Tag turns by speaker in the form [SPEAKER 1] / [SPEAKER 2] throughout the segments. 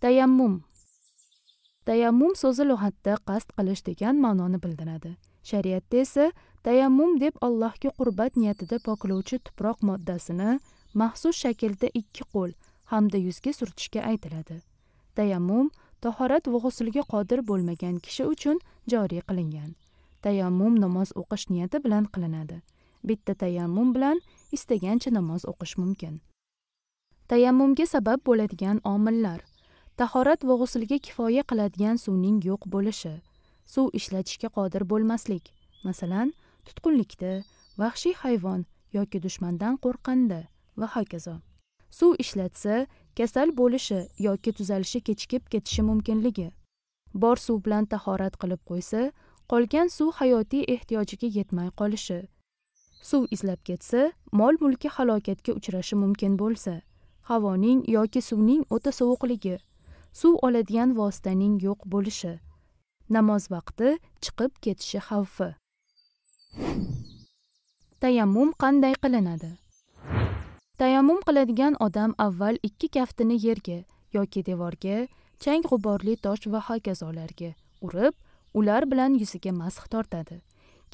[SPEAKER 1] tayammum tayammum so'zi lug'atda qasd qilish degan ma'noni bildiradi shariatda esa tayammum deb allohga qurbat niyatida poklovchi tuproq moddasini maxsus shaklda ikki qo'l hamda yuzga surtishga aytiladi tayammum tahorat va g'usulga qodir bo'lmagan kishi uchun joriy qilingan tayammum namoz o'qish niyati bilan qilinadi bitta tayammum bilan istagancha namoz o'qish mumkin tayammumga sabab bo'ladigan omillar tahorat va g'uslga kifoya qiladigan suvning yo'q bo'lishi suv ishlatishga qodir bo'lmaslik masalan tutqunlikda vahshiy hayvon yoki dushmandan qo'rqqanda va hokazo suv ishlatsa kasal bo'lishi yoki tuzalishi kechikib ketishi mumkinligi bor suv bilan tahorat qilib qo'ysa qolgan suv hayotiy ehtiyojiga yetmay qolishi suv izlab ketsa mol mulki halokatga uchrashi mumkin bo'lsa havoning yoki suvning o'ta sovuqligi suv oladigan vositaning yo'q bo'lishi namoz vaqti chiqib ketishi xavfi tayammum qanday qilinadi tayammum qiladigan odam avval ikki kaftini yerga yoki devorga chang g'uborli tosh va hokazolarga urib ular bilan yuziga masx tortadi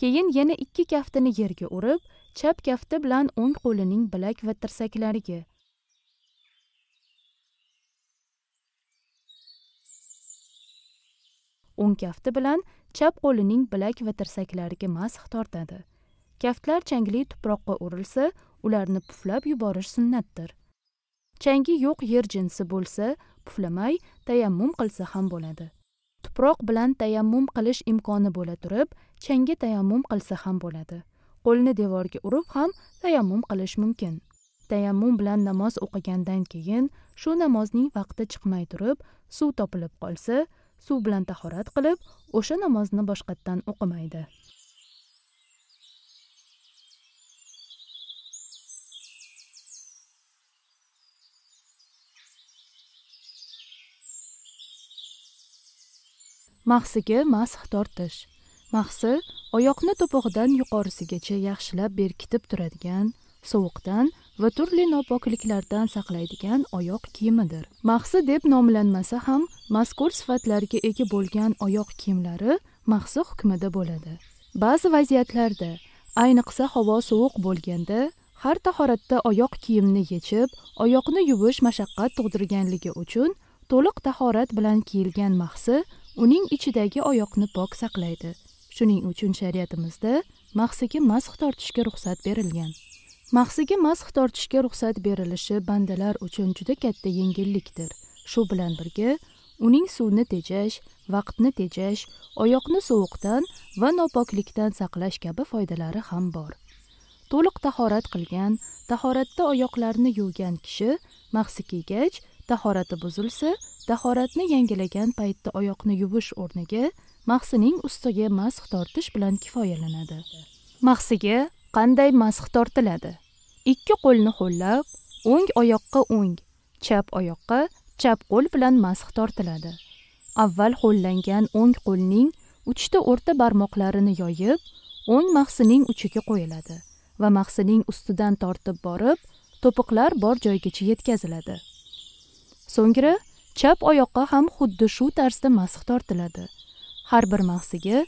[SPEAKER 1] keyin yana ikki kaftini yerga urib chap kafti bilan o'ng qo'lining bilak va tirsaklariga o'ng kafti bilan chap qo'lining bilak va tirsaklariga masx tortadi kaftlar changli tuproqqa urilsa ularni puflab yuborish sunnatdir changi yo'q yer jinsi bo'lsa puflamay tayammum qilsa ham bo'ladi tuproq bilan tayammum qilish imkoni bo'la turib changga tayammum qilsa ham bo'ladi qo'lni devorga urib ham tayammum qilish mumkin tayammum bilan namoz o'qigandan keyin shu namozning vaqti chiqmay turib suv topilib qolsa suv bilan tahorat qilib o'sha namozni boshqatdan o'qimaydi mahsiga masx tortish mahsi oyoqni to'pig'idan yuqorisigacha yaxshilab berkitib turadigan sovuqdan va turli nopokliklardan saqlaydigan oyoq kiyimidir mahsi deb nomlanmasa ham mazkur sifatlarga ega bo'lgan oyoq kiyimlari mahsi hukmida bo'ladi ba'zi vaziyatlarda ayniqsa havo sovuq bo'lganda har tahoratda oyoq kiyimni yechib oyoqni yuvish mashaqqat tug'dirganligi uchun to'liq tahorat bilan kiyilgan mahsi uning ichidagi oyoqni pok saqlaydi shuning uchun shariatimizda mahsiga masx tortishga ruxsat berilgan mahsiga mask tortishga ruxsat berilishi bandalar uchun juda katta yengillikdir shu bilan birga uning suvni tejash vaqtni tejash oyoqni sovuqdan va nopoklikdan saqlash kabi foydalari ham bor to'liq tahorat qilgan tahoratda oyoqlarini yuvgan kishi mahsi kiygach tahorati buzilsa tahoratni yangilagan paytda oyoqni yuvish o'rniga mahsining ustiga mask tortish bilan kifoyalanadi mahsiga qanday masx tortiladi ikki qo'lni ho'llab o'ng oyoqqa o'ng chap oyoqqa chap qo'l bilan masx tortiladi avval ho'llangan o'ng qo'lning uchta o'rta barmoqlarini yoyib o'ng mahsining uchiga qo'yiladi va mahsining ustidan tortib borib to'piqlar bor joygacha yetkaziladi so'ngra chap oyoqqa ham xuddi shu tarzda masx tortiladi har bir mahsiga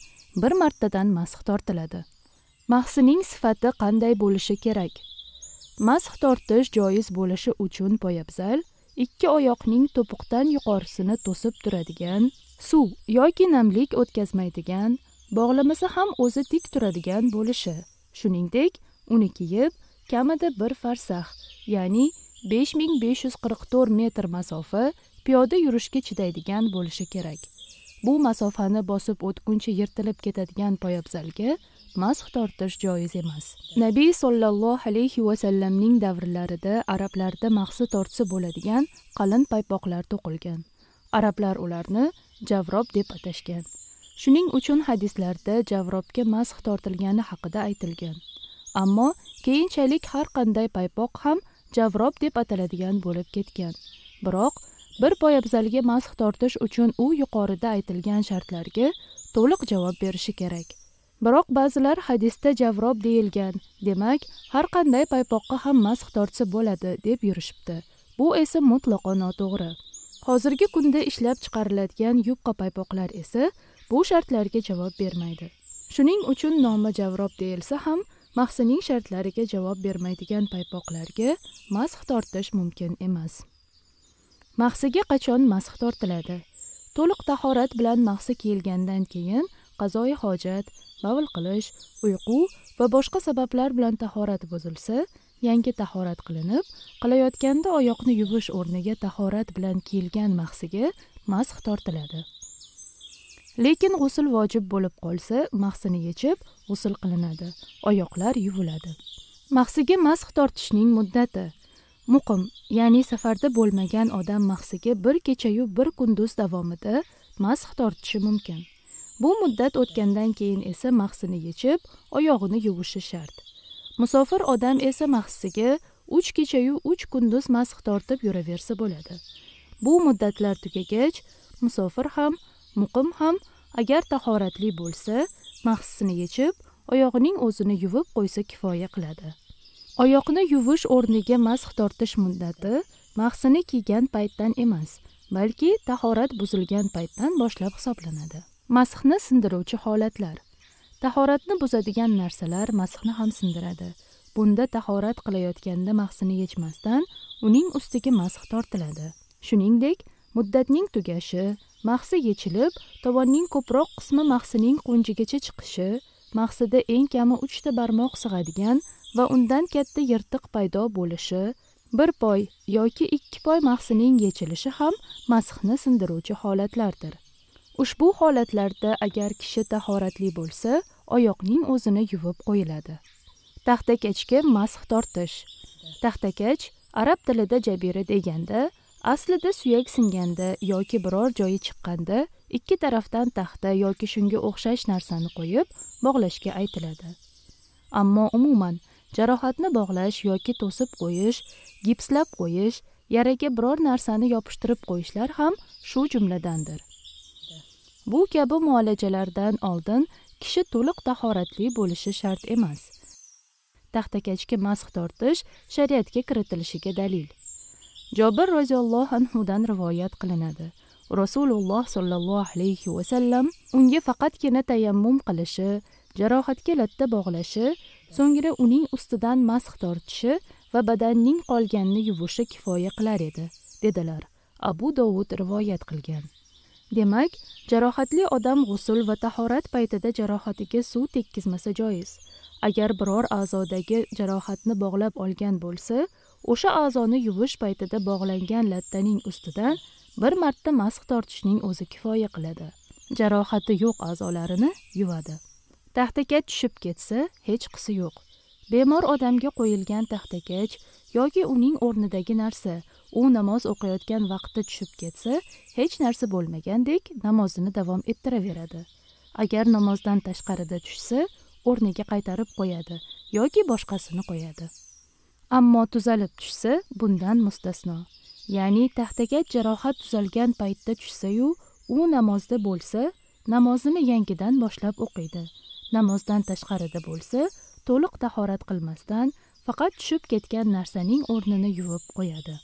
[SPEAKER 1] bir martadan masx tortiladi mahsining sifati qanday bo'lishi kerak mask tortish joiz bo'lishi uchun poyabzal ikki oyoqning to'piqdan yuqorisini to'sib turadigan suv yoki namlik o'tkazmaydigan bog'lamasi ham o'zi tik turadigan bo'lishi shuningdek uni kiyib kamida bir farsax ya'ni 5544 metr masofa piyoda yurishga chidaydigan bo'lishi kerak bu masofani bosib o'tguncha yirtilib ketadigan poyabzalga mast tortish joiz emas nabiy sollallohu alayhi vasallamning davrlarida arablarda mahsi tortsa bo'ladigan qalin paypoqlar to'qilgan arablar ularni javrob deb atashgan shuning uchun hadislarda javrobga masx tortilgani haqida aytilgan ammo keyinchalik har qanday paypoq ham javrob deb ataladigan bo'lib ketgan biroq bir poyabzalga masx tortish uchun u yuqorida aytilgan shartlarga to'liq javob berishi kerak biroq ba'zilar hadisda javrob deyilgan demak har qanday paypoqqa ham masx tortsa bo'ladi deb yurishibdi bu esa mutlaqo noto'g'ri hozirgi kunda ishlab chiqariladigan yupqa paypoqlar esa bu shartlarga javob bermaydi shuning uchun nomi javrob deyilsa ham mahsining shartlariga javob bermaydigan paypoqlarga masx tortish mumkin emas mahsiga qachon masx tortiladi to'liq tahorat bilan mahsi kiyilgandan keyin qazoyi hojat bavul qilish uyqu va boshqa sabablar bilan tahorat buzilsa yangi tahorat qilinib qilayotganda oyoqni yuvish o'rniga tahorat bilan kiyilgan mahsiga masx tortiladi lekin g'usl vojib bo'lib qolsa mahsini yechib g'usl qilinadi oyoqlar yuviladi mahsiga masx tortishning muddati muqim ya'ni safarda bo'lmagan odam mahsiga bir kechayu bir kunduz davomida mash tortishi mumkin bu muddat o'tgandan keyin esa mahsini yechib oyog'ini yuvishi shart musofir odam esa mahsiga uch kechayu uch kunduz mash tortib yuraversa bo'ladi bu muddatlar tugagach musofir ham muqim ham agar tahoratli bo'lsa mahsisini yechib oyog'ining o'zini yuvib qo'ysa kifoya qiladi oyoqni yuvish o'rniga mask tortish muddati mahsini kiygan paytdan emas balki tahorat buzilgan paytdan boshlab hisoblanadi masxni sindiruvchi holatlar tahoratni buzadigan narsalar masxni ham sindiradi bunda tahorat qilayotganda mahsini yechmasdan uning ustiga masx tortiladi shuningdek muddatning tugashi mahsi yechilib tovonning ko'proq qismi mahsining qo'njigacha chiqishi maqsadi eng kami 3 ta barmoq sig'adigan va undan katta yirtiq paydo bo'lishi, bir poy yoki ikki poy mahsining yechilishi ham masxni sindiruvchi holatlardir. Ushbu holatlarda agar kishi tahoratli bo'lsa, oyoqning o'zini yuvib qo'yiladi. Taxtakachga masx tortish. Taxtakach arab tilida jabira deganda, aslida suyak singanda yoki biror joyi chiqqanda ikki tarafdan taxta yoki shunga o'xshash narsani qo'yib bog'lashga aytiladi ammo umuman jarohatni bog'lash yoki to'sib qo'yish gipslab qo'yish yaraga biror narsani yopishtirib qo'yishlar ham shu jumladandir bu kabi muolajalardan oldin kishi to'liq tahoratli bo'lishi shart emas taxtakachga masx tortish shariatga kiritilishiga dalil jobir roziyallohu anhudan rivoyat qilinadi rasululloh sollallohu alayhi vasallam unga faqatgina tayammum qilishi jarohatga latta bog'lashi so'ngra uning ustidan masx tortishi va badanning qolganini yuvishi kifoya qilar edi dedilar abu dovud rivoyat qilgan demak jarohatli odam g'usul va tahorat paytida jarohatiga suv tekkizmasa joiz agar biror a'zodagi jarohatni bog'lab olgan bo'lsa o'sha a'zoni yuvish paytida bog'langan lattaning ustidan bir marta masx tortishning o'zi kifoya qiladi jarohati yo'q a'zolarini yuvadi taxtakach tushib ketsa hech qisi yo'q bemor odamga qo'yilgan taxtakach yoki uning o'rnidagi narsa u namoz o'qiyotgan vaqtda tushib ketsa hech narsa bo'lmagandek namozini davom ettiraveradi agar namozdan tashqarida tushsa o'rniga qaytarib qo'yadi yoki boshqasini qo'yadi ammo tuzalib tushsa bundan mustasno ya'ni taxtaga jarohat tuzalgan paytda tushsa-yu, u namozda bo'lsa, namozini yangidan boshlab o'qiydi. Namozdan tashqarida bo'lsa, to'liq tahorat qilmasdan faqat tushib ketgan narsaning o'rnini yuvib qo'yadi.